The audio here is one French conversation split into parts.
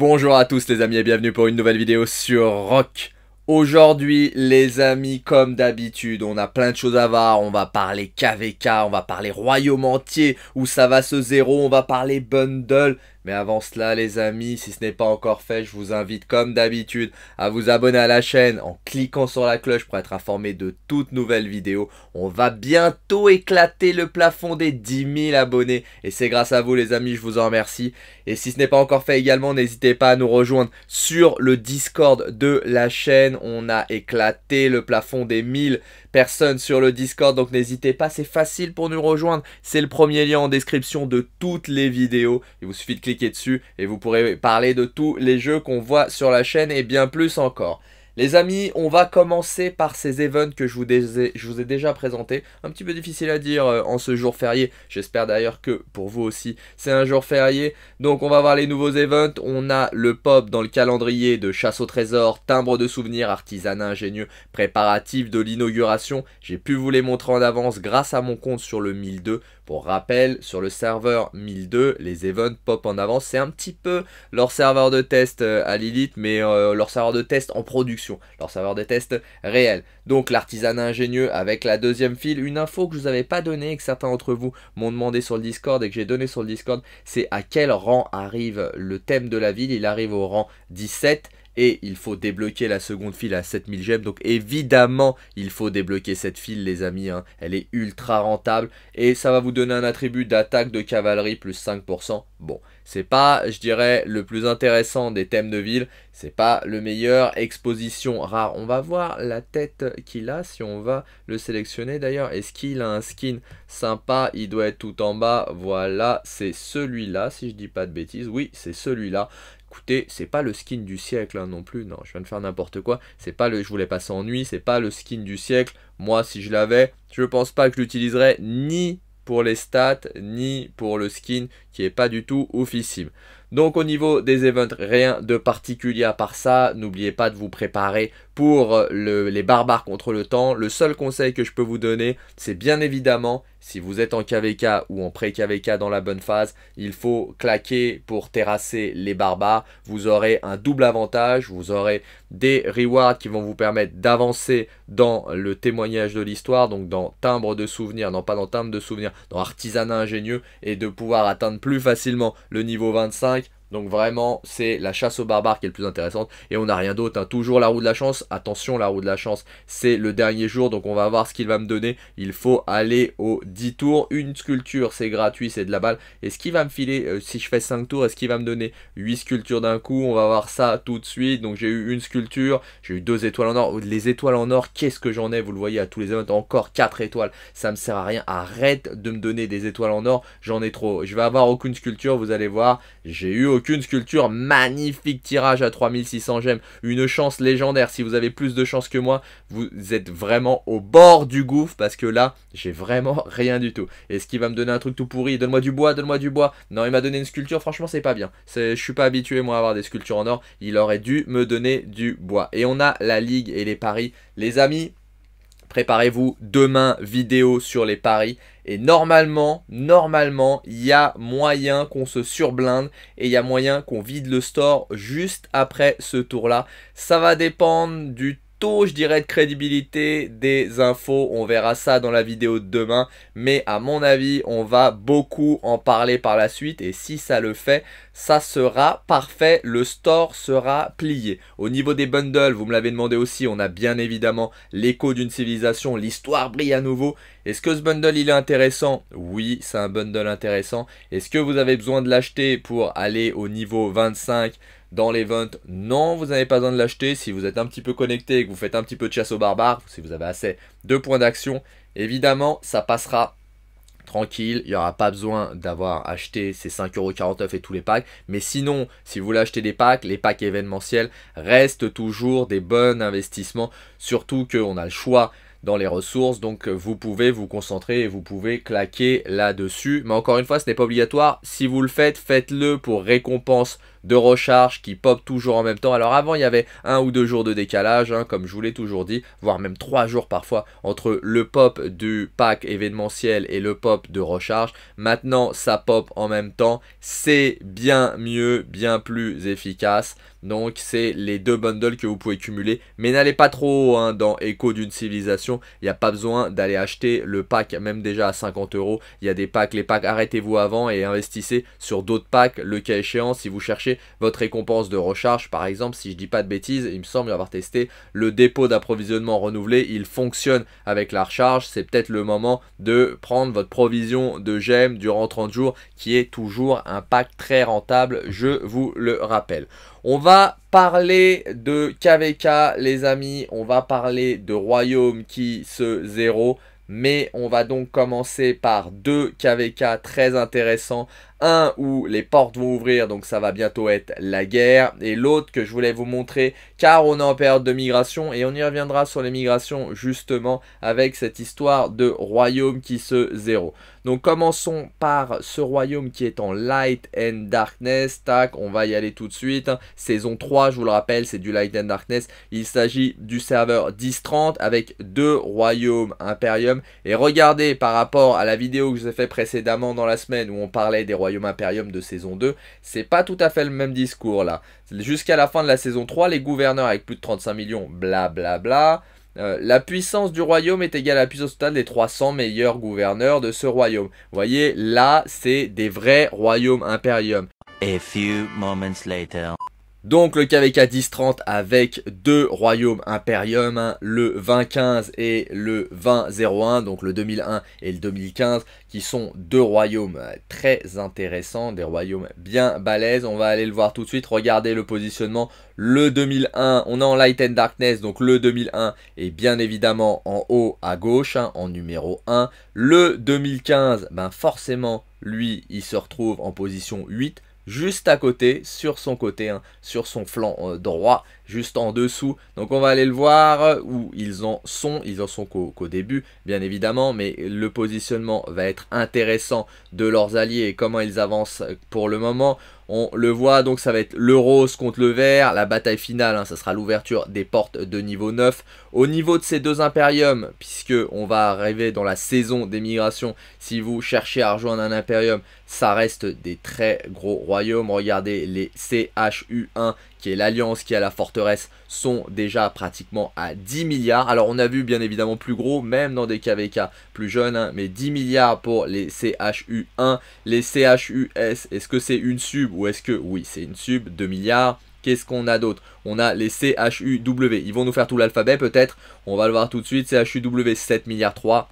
Bonjour à tous les amis et bienvenue pour une nouvelle vidéo sur Rock. Aujourd'hui les amis comme d'habitude on a plein de choses à voir, on va parler KVK, on va parler Royaume entier où ça va ce zéro, on va parler bundle mais avant cela, les amis, si ce n'est pas encore fait, je vous invite comme d'habitude à vous abonner à la chaîne en cliquant sur la cloche pour être informé de toutes nouvelles vidéos. On va bientôt éclater le plafond des 10 000 abonnés et c'est grâce à vous les amis, je vous en remercie. Et si ce n'est pas encore fait également, n'hésitez pas à nous rejoindre sur le Discord de la chaîne. On a éclaté le plafond des 1000 personne sur le Discord, donc n'hésitez pas, c'est facile pour nous rejoindre. C'est le premier lien en description de toutes les vidéos. Il vous suffit de cliquer dessus et vous pourrez parler de tous les jeux qu'on voit sur la chaîne et bien plus encore. Les amis, on va commencer par ces events que je vous, ai, déjà présentés. Un petit peu difficile à dire euh, en ce jour férié. J'espère d'ailleurs que pour vous aussi, c'est un jour férié. Donc on va voir les nouveaux events. On a le pop dans le calendrier de chasse au trésor, timbre de souvenirs, artisanat ingénieux, préparatif de l'inauguration. J'ai pu vous les montrer en avance grâce à mon compte sur le 1002. Pour rappel, sur le serveur 1002, les events pop en avance, C'est un petit peu leur serveur de test euh, à Lilith, mais euh, leur serveur de test en production, leur serveur de test réel. Donc l'artisanat ingénieux avec la deuxième file, une info que je vous avais pas donnée et que certains d'entre vous m'ont demandé sur le Discord et que j'ai donné sur le Discord, c'est à quel rang arrive le thème de la ville. Il arrive au rang 17 et il faut débloquer la seconde file à 7000 gemmes. Donc évidemment, il faut débloquer cette file, les amis. Hein. Elle est ultra rentable et ça va vous donner un attribut d'attaque de cavalerie plus 5%. Bon, c'est pas, je dirais, le plus intéressant des thèmes de ville. C'est pas le meilleur. Exposition rare. On va voir la tête qu'il a si on va le sélectionner d'ailleurs. Est-ce qu'il a un skin sympa Il doit être tout en bas. Voilà, c'est celui-là, si je dis pas de bêtises. Oui, c'est celui-là écoutez, c'est pas le skin du siècle hein, non plus, non, je viens de faire n'importe quoi, c'est pas le, je voulais pas s'ennuyer, c'est pas le skin du siècle, moi si je l'avais, je pense pas que je l'utiliserais ni pour les stats, ni pour le skin qui est pas du tout oufissime. Donc au niveau des events, rien de particulier à part ça. N'oubliez pas de vous préparer pour les barbares contre le temps. Le seul conseil que je peux vous donner, c'est bien évidemment si vous êtes en KVK ou en pré-KVK dans la bonne phase, il faut claquer pour terrasser les barbares. Vous aurez un double avantage, vous aurez des rewards qui vont vous permettre d'avancer dans le témoignage de l'histoire, donc dans timbre de souvenir, non pas dans timbre de souvenir, dans artisanat ingénieux, et de pouvoir atteindre plus facilement le niveau 25 donc vraiment, c'est la chasse aux barbares qui est le plus intéressante. Et on n'a rien d'autre. Hein. Toujours la roue de la chance. Attention, la roue de la chance, c'est le dernier jour. Donc on va voir ce qu'il va me donner. Il faut aller au 10 tours. Une sculpture, c'est gratuit, c'est de la balle. Et ce qu'il va me filer, euh, si je fais 5 tours, est-ce qu'il va me donner 8 sculptures d'un coup On va voir ça tout de suite. Donc j'ai eu une sculpture. J'ai eu deux étoiles en or. Les étoiles en or, qu'est-ce que j'en ai Vous le voyez à tous les événements. Encore 4 étoiles. Ça me sert à rien. Arrête de me donner des étoiles en or. J'en ai trop. Je vais avoir aucune sculpture. Vous allez voir. J'ai eu aucune sculpture, magnifique tirage à 3600 gemmes. Une chance légendaire. Si vous avez plus de chance que moi, vous êtes vraiment au bord du gouffre parce que là, j'ai vraiment rien du tout. Est-ce qu'il va me donner un truc tout pourri Donne-moi du bois, donne-moi du bois. Non, il m'a donné une sculpture, franchement, c'est pas bien. Je suis pas habitué, moi, à avoir des sculptures en or. Il aurait dû me donner du bois. Et on a la ligue et les paris. Les amis, Préparez-vous demain vidéo sur les paris. Et normalement, normalement, il y a moyen qu'on se surblinde et il y a moyen qu'on vide le store juste après ce tour-là. Ça va dépendre du taux, je dirais, de crédibilité des infos. On verra ça dans la vidéo de demain. Mais à mon avis, on va beaucoup en parler par la suite. Et si ça le fait, ça sera parfait. Le store sera plié. Au niveau des bundles, vous me l'avez demandé aussi, on a bien évidemment l'écho d'une civilisation. L'histoire brille à nouveau. Est-ce que ce bundle, il est intéressant Oui, c'est un bundle intéressant. Est-ce que vous avez besoin de l'acheter pour aller au niveau 25 dans l'event, non, vous n'avez pas besoin de l'acheter. Si vous êtes un petit peu connecté et que vous faites un petit peu de chasse aux barbares, si vous avez assez de points d'action, évidemment, ça passera tranquille, il n'y aura pas besoin d'avoir acheté ces 5,49€ et tous les packs. Mais sinon, si vous voulez acheter des packs, les packs événementiels restent toujours des bons investissements, surtout qu'on a le choix dans les ressources, donc vous pouvez vous concentrer et vous pouvez claquer là-dessus. Mais encore une fois, ce n'est pas obligatoire. Si vous le faites, faites-le pour récompense de recharge qui pop toujours en même temps. Alors avant, il y avait un ou deux jours de décalage, hein, comme je vous l'ai toujours dit, voire même trois jours parfois entre le pop du pack événementiel et le pop de recharge. Maintenant, ça pop en même temps. C'est bien mieux, bien plus efficace. Donc c'est les deux bundles que vous pouvez cumuler. Mais n'allez pas trop haut hein, dans Écho d'une civilisation. Il n'y a pas besoin d'aller acheter le pack même déjà à 50 euros. Il y a des packs, les packs arrêtez-vous avant et investissez sur d'autres packs le cas échéant si vous cherchez votre récompense de recharge. Par exemple, si je dis pas de bêtises, il me semble avoir testé le dépôt d'approvisionnement renouvelé. Il fonctionne avec la recharge. C'est peut-être le moment de prendre votre provision de gemmes durant 30 jours qui est toujours un pack très rentable. Je vous le rappelle. On va parler de KVK, les amis. On va parler de Royaume qui se zéro. Mais on va donc commencer par deux KVK très intéressants. Un où les portes vont ouvrir, donc ça va bientôt être la guerre. Et l'autre que je voulais vous montrer, car on est en période de migration, et on y reviendra sur les migrations justement avec cette histoire de royaume qui se zéro. Donc commençons par ce royaume qui est en Light and Darkness. Tac, on va y aller tout de suite. Saison 3, je vous le rappelle, c'est du Light and Darkness. Il s'agit du serveur 1030 avec deux royaumes Imperium. Et regardez par rapport à la vidéo que je vous ai fait précédemment dans la semaine où on parlait des royaumes impérium de saison 2, c'est pas tout à fait le même discours là. Jusqu'à la fin de la saison 3, les gouverneurs avec plus de 35 millions, bla Bla bla. Euh, la puissance du royaume est égale à la puissance totale des 300 meilleurs gouverneurs de ce royaume. Vous voyez, là, c'est des vrais royaumes impérium. A few moments later. Donc le KVK 1030 avec deux royaumes impérium, hein, le 2015 et le 2001, donc le 2001 et le 2015, qui sont deux royaumes euh, très intéressants, des royaumes bien balèzes. On va aller le voir tout de suite, regardez le positionnement. Le 2001, on est en Light and Darkness, donc le 2001 est bien évidemment en haut à gauche, hein, en numéro 1. Le 2015, ben forcément, lui, il se retrouve en position 8 juste à côté, sur son côté, hein, sur son flanc euh, droit juste en dessous. Donc on va aller le voir euh, où ils en sont. Ils en sont qu'au début, bien évidemment, mais le positionnement va être intéressant de leurs alliés et comment ils avancent pour le moment. On le voit, donc ça va être le rose contre le vert. La bataille finale, hein, ça sera l'ouverture des portes de niveau 9. Au niveau de ces deux impériums, puisque on va arriver dans la saison des migrations, si vous cherchez à rejoindre un impérium, ça reste des très gros royaumes. Regardez les CHU1 qui est l'Alliance, qui a la forteresse, sont déjà pratiquement à 10 milliards. Alors on a vu bien évidemment plus gros, même dans des KVK plus jeunes, hein, mais 10 milliards pour les CHU1, les CHUS, est-ce que c'est une sub ou est-ce que oui c'est une sub, 2 milliards. Qu'est-ce qu'on a d'autre On a les CHUW, ils vont nous faire tout l'alphabet peut-être, on va le voir tout de suite, CHUW 7 milliards 3.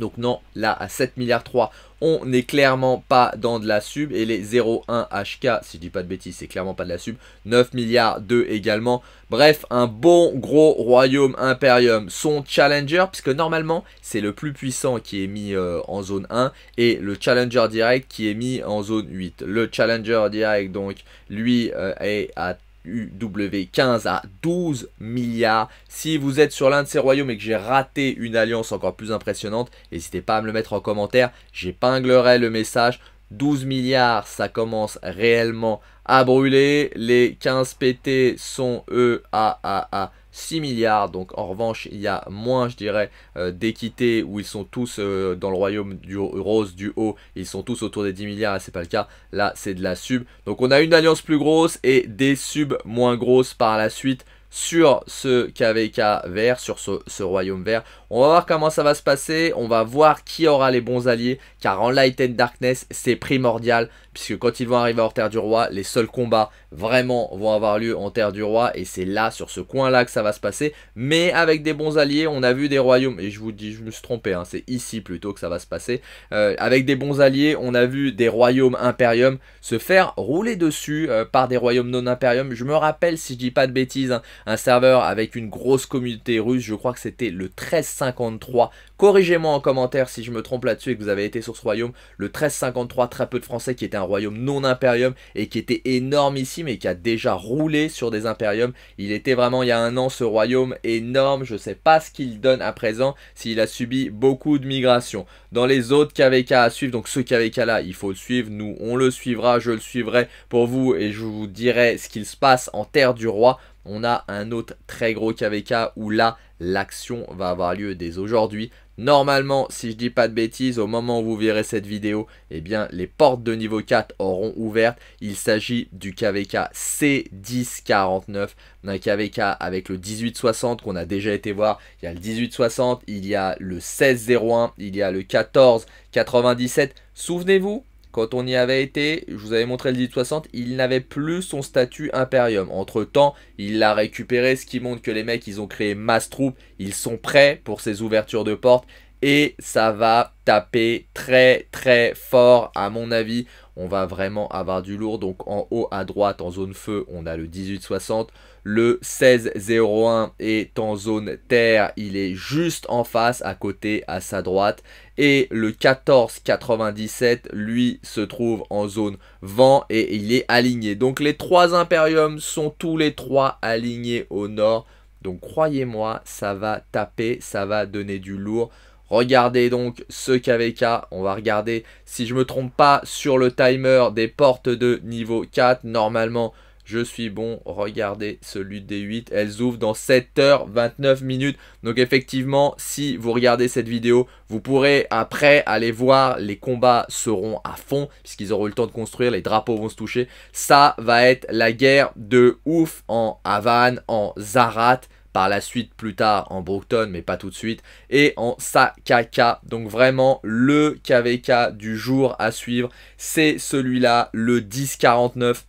Donc non, là à 7 milliards 3, on n'est clairement pas dans de la sub. Et les 0,1 HK, si je dis pas de bêtises, c'est clairement pas de la sub. 9 milliards 2 également. Bref, un bon gros royaume imperium. Son challenger, puisque normalement c'est le plus puissant qui est mis euh, en zone 1. Et le challenger direct qui est mis en zone 8. Le challenger direct donc, lui, euh, est à UW15 à 12 milliards. Si vous êtes sur l'un de ces royaumes et que j'ai raté une alliance encore plus impressionnante, n'hésitez pas à me le mettre en commentaire. J'épinglerai le message. 12 milliards, ça commence réellement à brûler. Les 15 PT sont eux à, 6 milliards. Donc en revanche, il y a moins, je dirais, euh, d'équité où ils sont tous euh, dans le royaume du rose du haut. Ils sont tous autour des 10 milliards. Là, c'est pas le cas. Là, c'est de la sub. Donc on a une alliance plus grosse et des subs moins grosses par la suite sur ce KVK vert, sur ce royaume vert. On va voir comment ça va se passer, on va voir qui aura les bons alliés, car en Light and Darkness, c'est primordial, puisque quand ils vont arriver en Terre du Roi, les seuls combats vraiment vont avoir lieu en Terre du Roi, et c'est là, sur ce coin-là, que ça va se passer, mais avec des bons alliés, on a vu des royaumes, et je vous dis, je me suis trompé, hein, c'est ici plutôt que ça va se passer, euh, avec des bons alliés, on a vu des royaumes impérium se faire rouler dessus euh, par des royaumes non impérium, je me rappelle, si je dis pas de bêtises, hein, un serveur avec une grosse communauté russe, je crois que c'était le 13 1353. Corrigez-moi en commentaire si je me trompe là-dessus et que vous avez été sur ce royaume. Le 1353, très peu de Français, qui était un royaume non impérium et qui était énormissime et qui a déjà roulé sur des impériums. Il était vraiment il y a un an ce royaume énorme. Je sais pas ce qu'il donne à présent s'il a subi beaucoup de migrations. Dans les autres KVK à suivre, donc ce KVK là, il faut le suivre. Nous, on le suivra, je le suivrai pour vous et je vous dirai ce qu'il se passe en terre du roi. On a un autre très gros KVK où là, l'action va avoir lieu dès aujourd'hui. Normalement, si je dis pas de bêtises, au moment où vous verrez cette vidéo, eh bien, les portes de niveau 4 auront ouvertes. Il s'agit du KVK C1049, un KVK avec le 1860 qu'on a déjà été voir. Il y a le 1860, il y a le 1601, il y a le 1497. Souvenez-vous, quand on y avait été, je vous avais montré le 1860, il n'avait plus son statut Imperium. Entre temps, il l'a récupéré, ce qui montre que les mecs, ils ont créé mass troupes, ils sont prêts pour ces ouvertures de portes. Et ça va taper très très fort à mon avis. On va vraiment avoir du lourd. Donc en haut à droite, en zone feu, on a le 1860. Le 16-01 est en zone terre, il est juste en face, à côté, à sa droite. Et le 14-97, lui, se trouve en zone vent et il est aligné. Donc les trois impériums sont tous les trois alignés au nord. Donc croyez-moi, ça va taper, ça va donner du lourd. Regardez donc ce KVK, on va regarder si je me trompe pas sur le timer des portes de niveau 4. Normalement, je suis bon. Regardez celui des 8. Elles ouvrent dans 7h29 minutes. Donc effectivement, si vous regardez cette vidéo, vous pourrez après aller voir. Les combats seront à fond puisqu'ils auront eu le temps de construire. Les drapeaux vont se toucher. Ça va être la guerre de ouf en Havane, en Zarat par la suite plus tard en Brookton, mais pas tout de suite, et en Sakaka. Donc vraiment le KVK du jour à suivre, c'est celui-là, le 1049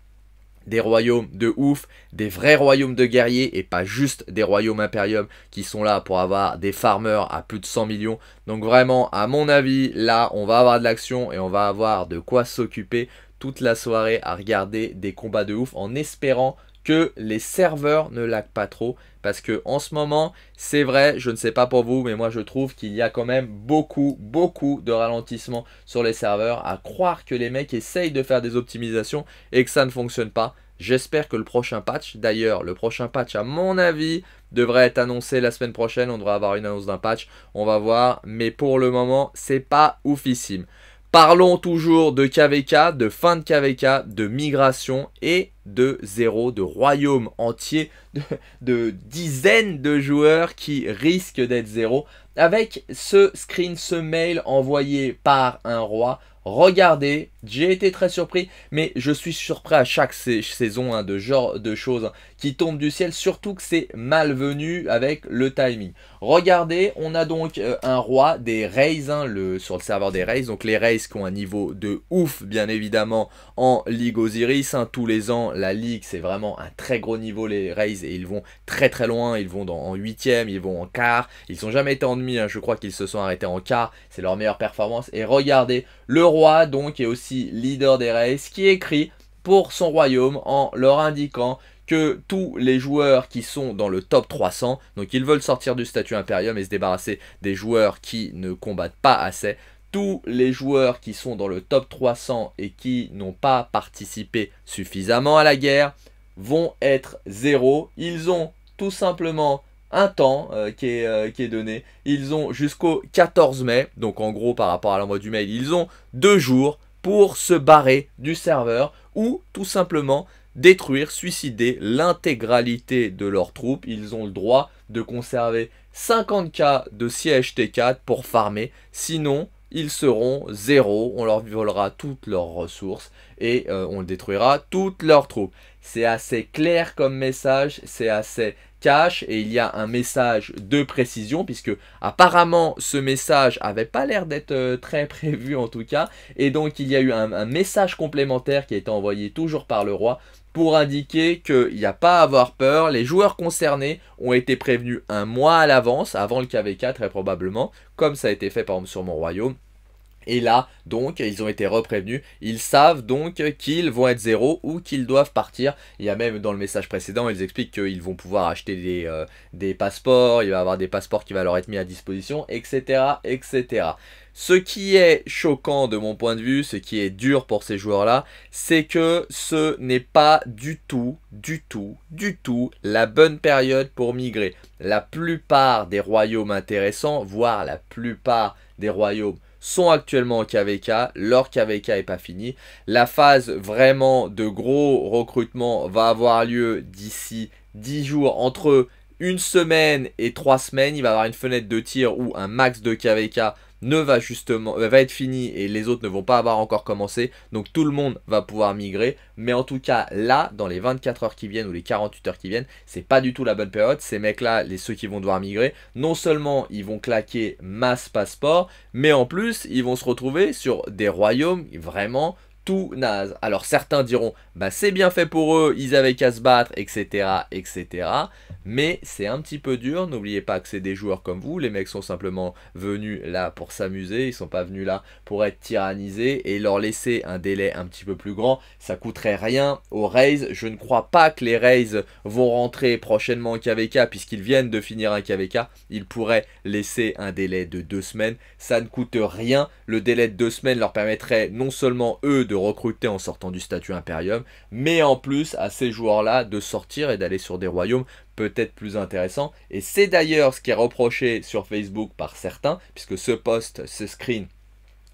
des royaumes de ouf, des vrais royaumes de guerriers et pas juste des royaumes impériums qui sont là pour avoir des farmers à plus de 100 millions. Donc vraiment, à mon avis, là, on va avoir de l'action et on va avoir de quoi s'occuper toute la soirée à regarder des combats de ouf en espérant que les serveurs ne laguent pas trop. Parce que en ce moment, c'est vrai, je ne sais pas pour vous, mais moi je trouve qu'il y a quand même beaucoup, beaucoup de ralentissements sur les serveurs. À croire que les mecs essayent de faire des optimisations et que ça ne fonctionne pas. J'espère que le prochain patch, d'ailleurs, le prochain patch, à mon avis, devrait être annoncé la semaine prochaine. On devrait avoir une annonce d'un patch. On va voir. Mais pour le moment, c'est pas oufissime. Parlons toujours de KVK, de fin de KVK, de migration et de zéro, de royaume entier de, dizaines de joueurs qui risquent d'être zéro avec ce screen, ce mail envoyé par un roi. Regardez, j'ai été très surpris, mais je suis surpris à chaque saison hein, de genre de choses qui tombent du ciel, surtout que c'est malvenu avec le timing. Regardez, on a donc euh, un roi des Rays hein, sur le serveur des Rays, donc les Rays qui ont un niveau de ouf, bien évidemment, en Ligue Osiris. Hein, tous les ans, la Ligue, c'est vraiment un très gros niveau, les Rays, et ils vont très très loin, ils vont en 8 ils vont en quart, ils n'ont jamais été en demi Hein, je crois qu'ils se sont arrêtés en quart, c'est leur meilleure performance. Et regardez, le roi donc est aussi leader des races qui écrit pour son royaume en leur indiquant que tous les joueurs qui sont dans le top 300, donc ils veulent sortir du statut impérium et se débarrasser des joueurs qui ne combattent pas assez, tous les joueurs qui sont dans le top 300 et qui n'ont pas participé suffisamment à la guerre vont être zéro. Ils ont tout simplement un temps euh, euh, qui, est, donné. Ils ont jusqu'au 14 mai, donc en gros par rapport à l'envoi du mail, ils ont deux jours pour se barrer du serveur ou tout simplement détruire, suicider l'intégralité de leurs troupes. Ils ont le droit de conserver 50k de siège T4 pour farmer. Sinon, ils seront zéro, on leur volera toutes leurs ressources et euh, on détruira toutes leurs troupes. C'est assez clair comme message, c'est assez cash et il y a un message de précision puisque apparemment ce message avait pas l'air d'être euh, très prévu en tout cas et donc il y a eu un, un message complémentaire qui a été envoyé toujours par le roi pour indiquer qu'il n'y a pas à avoir peur. Les joueurs concernés ont été prévenus un mois à l'avance, avant le KvK très probablement, comme ça a été fait par exemple sur mon royaume. Et là, donc, ils ont été reprévenus. Ils savent donc qu'ils vont être zéro ou qu'ils doivent partir. Il y a même dans le message précédent, ils expliquent qu'ils vont pouvoir acheter des, euh, des, passeports, il va y avoir des passeports qui vont leur être mis à disposition, etc. etc. Ce qui est choquant de mon point de vue, ce qui est dur pour ces joueurs-là, c'est que ce n'est pas du tout, du tout, du tout la bonne période pour migrer. La plupart des royaumes intéressants, voire la plupart des royaumes sont actuellement en KVK, leur KVK n'est pas fini. La phase vraiment de gros recrutement va avoir lieu d'ici 10 jours, entre une semaine et 3 semaines. Il va y avoir une fenêtre de tir ou un max de KVK ne va justement va être fini et les autres ne vont pas avoir encore commencé. Donc tout le monde va pouvoir migrer. Mais en tout cas, là, dans les 24 heures qui viennent ou les 48 heures qui viennent, c'est pas du tout la bonne période. Ces mecs-là, les ceux qui vont devoir migrer, non seulement ils vont claquer masse passeport, mais en plus ils vont se retrouver sur des royaumes vraiment naze. Alors certains diront, bah c'est bien fait pour eux, ils avaient qu'à se battre, etc., etc. Mais c'est un petit peu dur, n'oubliez pas que c'est des joueurs comme vous, les mecs sont simplement venus là pour s'amuser, ils sont pas venus là pour être tyrannisés, et leur laisser un délai un petit peu plus grand, ça coûterait rien aux Rays. Je ne crois pas que les Rays vont rentrer prochainement en KVK, puisqu'ils viennent de finir un KVK, ils pourraient laisser un délai de deux semaines, ça ne coûte rien, le délai de deux semaines leur permettrait non seulement eux de recruter en sortant du statut Imperium, mais en plus à ces joueurs-là de sortir et d'aller sur des royaumes peut-être plus intéressants. Et c'est d'ailleurs ce qui est reproché sur Facebook par certains, puisque ce post, ce screen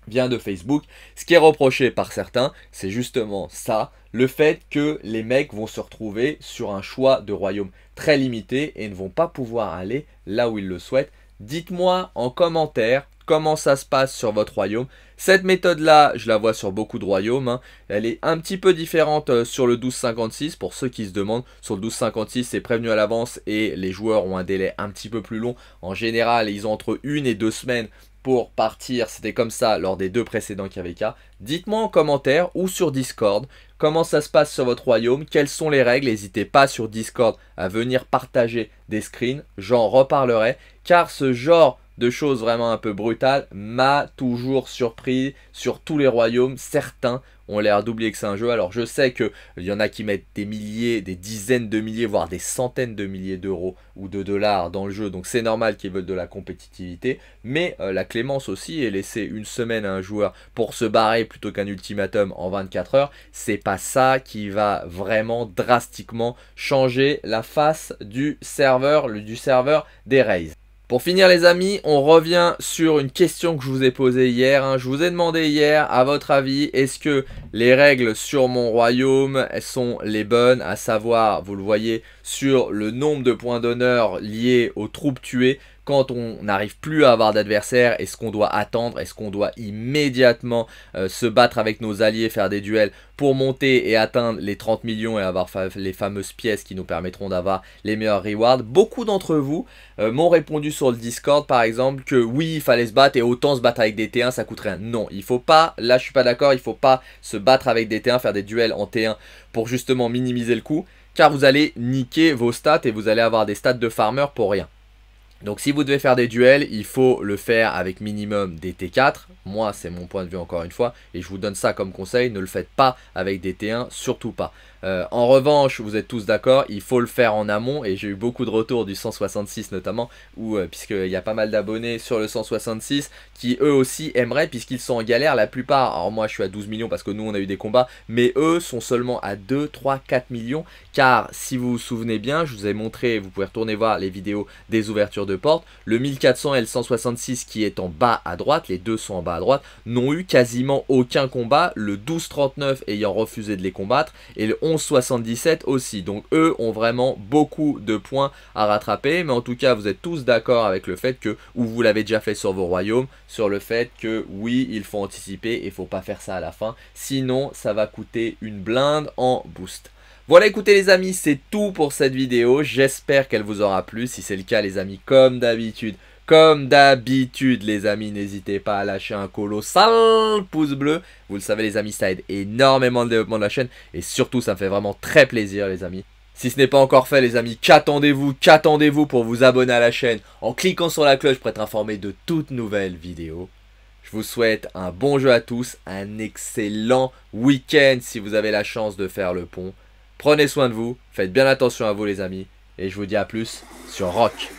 vient de Facebook. Ce qui est reproché par certains, c'est justement ça, le fait que les mecs vont se retrouver sur un choix de royaume très limité et ne vont pas pouvoir aller là où ils le souhaitent. Dites-moi en commentaire comment ça se passe sur votre royaume. Cette méthode-là, je la vois sur beaucoup de royaumes. Hein. Elle est un petit peu différente euh, sur le 1256 pour ceux qui se demandent. Sur le 1256, c'est prévenu à l'avance et les joueurs ont un délai un petit peu plus long. En général, ils ont entre une et deux semaines pour partir. C'était comme ça lors des deux précédents KVK. Dites-moi en commentaire ou sur Discord comment ça se passe sur votre royaume, quelles sont les règles. N'hésitez pas sur Discord à venir partager des screens, j'en reparlerai. Car ce genre de choses vraiment un peu brutales m'a toujours surpris sur tous les royaumes. Certains ont l'air d'oublier que c'est un jeu. Alors je sais qu'il euh, y en a qui mettent des milliers, des dizaines de milliers, voire des centaines de milliers d'euros ou de dollars dans le jeu. Donc c'est normal qu'ils veulent de la compétitivité. Mais euh, la clémence aussi et laisser une semaine à un joueur pour se barrer plutôt qu'un ultimatum en 24 heures, c'est pas ça qui va vraiment drastiquement changer la face du serveur, du serveur des Rays. Pour finir les amis, on revient sur une question que je vous ai posée hier. Hein. Je vous ai demandé hier, à votre avis, est-ce que les règles sur mon royaume sont les bonnes À savoir, vous le voyez, sur le nombre de points d'honneur liés aux troupes tuées quand on n'arrive plus à avoir d'adversaires. est-ce qu'on doit attendre, est-ce qu'on doit immédiatement euh, se battre avec nos alliés, faire des duels pour monter et atteindre les 30 millions et avoir les fameuses pièces qui nous permettront d'avoir les meilleurs rewards. Beaucoup d'entre vous euh, m'ont répondu sur le Discord par exemple que oui, il fallait se battre et autant se battre avec des T1, ça coûte rien. Non, il faut pas, là je suis pas d'accord, il faut pas se battre avec des T1, faire des duels en T1 pour justement minimiser le coût car vous allez niquer vos stats et vous allez avoir des stats de farmer pour rien. Donc si vous devez faire des duels, il faut le faire avec minimum des T4. Moi, c'est mon point de vue encore une fois, et je vous donne ça comme conseil, ne le faites pas avec des T1, surtout pas. Euh, en revanche, vous êtes tous d'accord, il faut le faire en amont et j'ai eu beaucoup de retours du 166 notamment, puisque euh, puisqu'il y a pas mal d'abonnés sur le 166 qui eux aussi aimeraient puisqu'ils sont en galère la plupart. Alors moi je suis à 12 millions parce que nous on a eu des combats, mais eux sont seulement à 2, 3, 4 millions car si vous vous souvenez bien, je vous ai montré, vous pouvez retourner voir les vidéos des ouvertures de portes, le 1400 et le 166 qui est en bas à droite, les deux sont en bas à droite, n'ont eu quasiment aucun combat, le 1239 ayant refusé de les combattre et le 11 77 aussi. Donc eux ont vraiment beaucoup de points à rattraper. Mais en tout cas, vous êtes tous d'accord avec le fait que, ou vous l'avez déjà fait sur vos royaumes, sur le fait que oui, il faut anticiper et il faut pas faire ça à la fin. Sinon, ça va coûter une blinde en boost. Voilà, écoutez les amis, c'est tout pour cette vidéo. J'espère qu'elle vous aura plu. Si c'est le cas, les amis, comme d'habitude, comme d'habitude, les amis, n'hésitez pas à lâcher un colossal pouce bleu. Vous le savez, les amis, ça aide énormément le développement de la chaîne. Et surtout, ça me fait vraiment très plaisir, les amis. Si ce n'est pas encore fait, les amis, qu'attendez-vous Qu'attendez-vous pour vous abonner à la chaîne en cliquant sur la cloche pour être informé de toutes nouvelles vidéos je vous souhaite un bon jeu à tous, un excellent week-end si vous avez la chance de faire le pont. Prenez soin de vous, faites bien attention à vous les amis, et je vous dis à plus sur Rock.